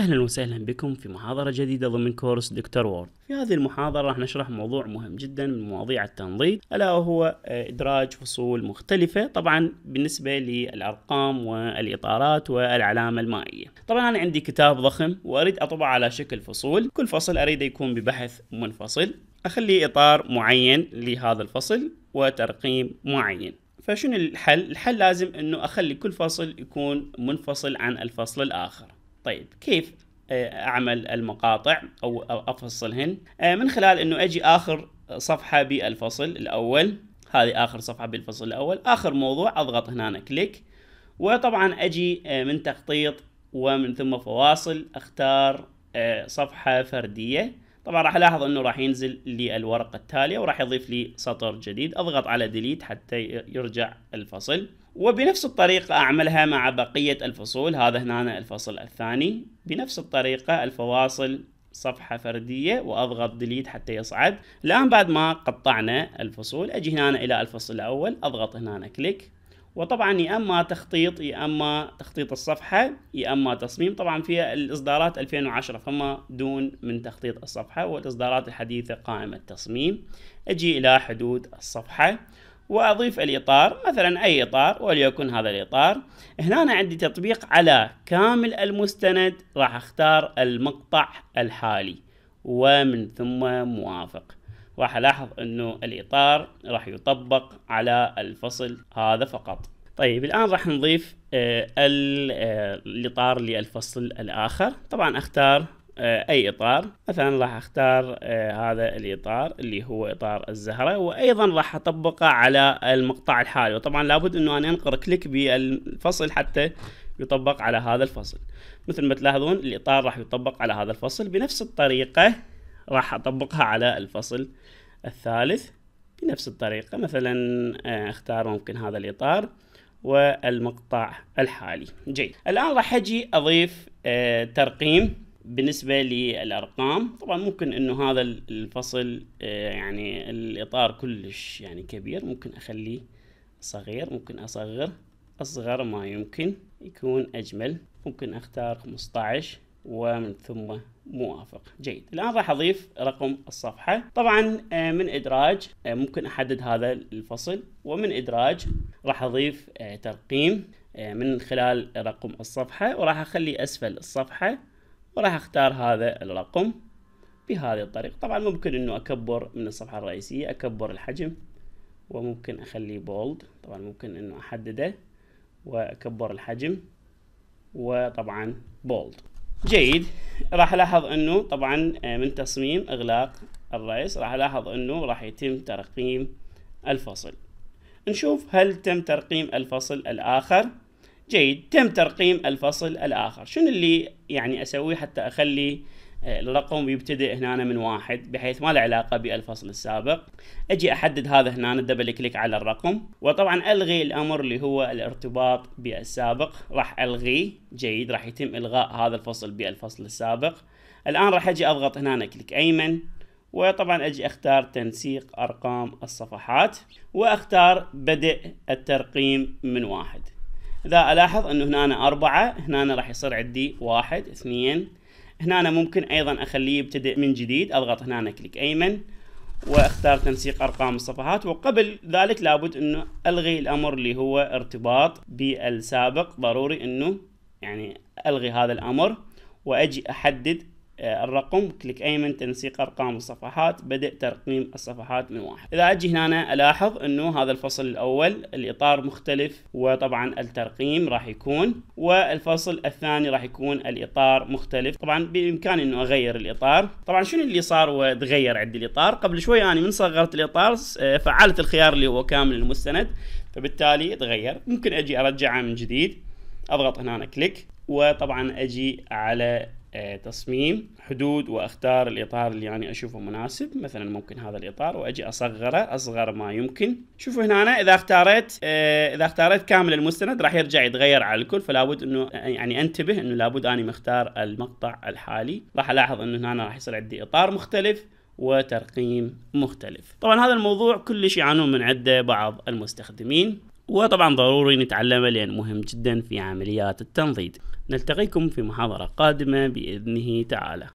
اهلا وسهلا بكم في محاضرة جديدة ضمن كورس دكتور وورد. في هذه المحاضرة راح نشرح موضوع مهم جدا من مواضيع التنظيم الا وهو آه، ادراج فصول مختلفة طبعا بالنسبة للارقام والاطارات والعلامة المائية. طبعا انا عندي كتاب ضخم واريد اطبعه على شكل فصول، كل فصل اريده يكون ببحث منفصل. اخلي اطار معين لهذا الفصل وترقيم معين. فشنو الحل؟ الحل لازم انه اخلي كل فصل يكون منفصل عن الفصل الاخر. طيب كيف آه، اعمل المقاطع او افصلهن آه، من خلال انه اجي اخر صفحه بالفصل الاول هذه اخر صفحه بالفصل الاول اخر موضوع اضغط هنا كليك وطبعا اجي آه، من تخطيط ومن ثم فواصل اختار صفحه فرديه طبعا راح الاحظ انه راح ينزل للورقه التاليه وراح يضيف لي سطر جديد اضغط على ديليت حتى يرجع الفصل وبنفس الطريقة أعملها مع بقية الفصول هذا هنا الفصل الثاني بنفس الطريقة الفواصل صفحة فردية وأضغط ديليت حتى يصعد الآن بعد ما قطعنا الفصول أجي هنا إلى الفصل الأول أضغط هنا كليك وطبعا يا اما تخطيط يا اما تخطيط الصفحه يا اما تصميم طبعا في الاصدارات 2010 فما دون من تخطيط الصفحه والاصدارات الحديثه قائمه تصميم اجي الى حدود الصفحه واضيف الاطار مثلا اي اطار وليكن هذا الاطار هنا أنا عندي تطبيق على كامل المستند راح اختار المقطع الحالي ومن ثم موافق راح الاحظ انه الاطار راح يطبق على الفصل هذا فقط طيب الان راح نضيف آه، آه، الاطار للفصل الاخر طبعا اختار آه، اي اطار مثلا راح اختار هذا الاطار اللي هو اطار الزهره وايضا راح اطبقه على المقطع الحالي وطبعا لابد انه انا انقر كليك بالفصل حتى يطبق على هذا الفصل مثل ما تلاحظون الاطار راح يطبق على هذا الفصل بنفس الطريقه راح اطبقها على الفصل الثالث بنفس الطريقة مثلا آه، اختار ممكن هذا الإطار والمقطع الحالي جيد الآن راح أجي أضيف آه، ترقيم بالنسبة للأرقام طبعا ممكن أنه هذا الفصل آه، يعني الإطار كلش يعني كبير ممكن أخليه صغير ممكن أصغر أصغر ما يمكن يكون أجمل ممكن أختار 15 ومن ثم موافق جيد الآن راح أضيف رقم الصفحة طبعا آه، من إدراج آه، ممكن أحدد هذا الفصل ومن إدراج راح أضيف آه، ترقيم من خلال رقم الصفحة وراح أخلي أسفل الصفحة وراح أختار هذا الرقم بهذه الطريقة طبعا ممكن أنه أكبر من الصفحة الرئيسية أكبر الحجم وممكن أخليه بولد طبعا ممكن أنه أحدده وأكبر الحجم وطبعا بولد جيد راح الاحظ انه طبعا آه، من تصميم اغلاق الرئيس راح الاحظ انه راح يتم ترقيم الفصل نشوف هل تم ترقيم الفصل الاخر جيد تم ترقيم الفصل الاخر شنو اللي يعني اسويه حتى اخلي إيه، الرقم يبتدئ هنا من واحد بحيث ما له علاقه بالفصل السابق اجي احدد هذا هنا دبل كليك على الرقم وطبعا الغي الامر اللي هو الارتباط بالسابق راح الغيه جيد راح يتم الغاء هذا الفصل بالفصل السابق الان راح اجي اضغط هنا كليك ايمن وطبعا اجي اختار تنسيق ارقام الصفحات واختار بدء الترقيم من واحد اذا الاحظ انه هنا أربعة هنا راح يصير عندي واحد اثنين هنا أنا ممكن ايضا اخليه يبتدئ من جديد اضغط هنا كليك ايمن واختار تنسيق ارقام الصفحات وقبل ذلك لابد انه الغي الامر اللي هو ارتباط بالسابق ضروري انه يعني الغي هذا الامر واجي احدد آه، الرقم كليك ايمن تنسيق ارقام الصفحات بدء ترقيم الصفحات من واحد اذا اجي هنا أنا الاحظ انه هذا الفصل الاول الاطار مختلف وطبعا الترقيم راح يكون والفصل الثاني راح يكون الاطار مختلف طبعا بامكاني انه اغير الاطار طبعا شنو اللي صار وتغير عندي الاطار قبل شوي انا من صغرت الاطار آه، فعلت الخيار اللي هو كامل المستند فبالتالي تغير ممكن اجي ارجعه من جديد اضغط هنا أنا كليك وطبعا اجي على آه، تصميم حدود واختار الاطار اللي يعني اشوفه مناسب مثلا ممكن هذا الاطار واجي اصغره اصغر ما يمكن شوفوا هنا أنا اذا اختاريت آه، اذا اختاريت كامل المستند راح يرجع يتغير على الكل فلابد انه يعني انتبه انه لابد اني مختار المقطع الحالي راح الاحظ انه هنا راح يصير عندي اطار مختلف وترقيم مختلف طبعا هذا الموضوع كلش يعانون من عده بعض المستخدمين وطبعا ضروري نتعلمه لأنه مهم جدا في عمليات التنضيد نلتقيكم في محاضرة قادمة بإذنه تعالى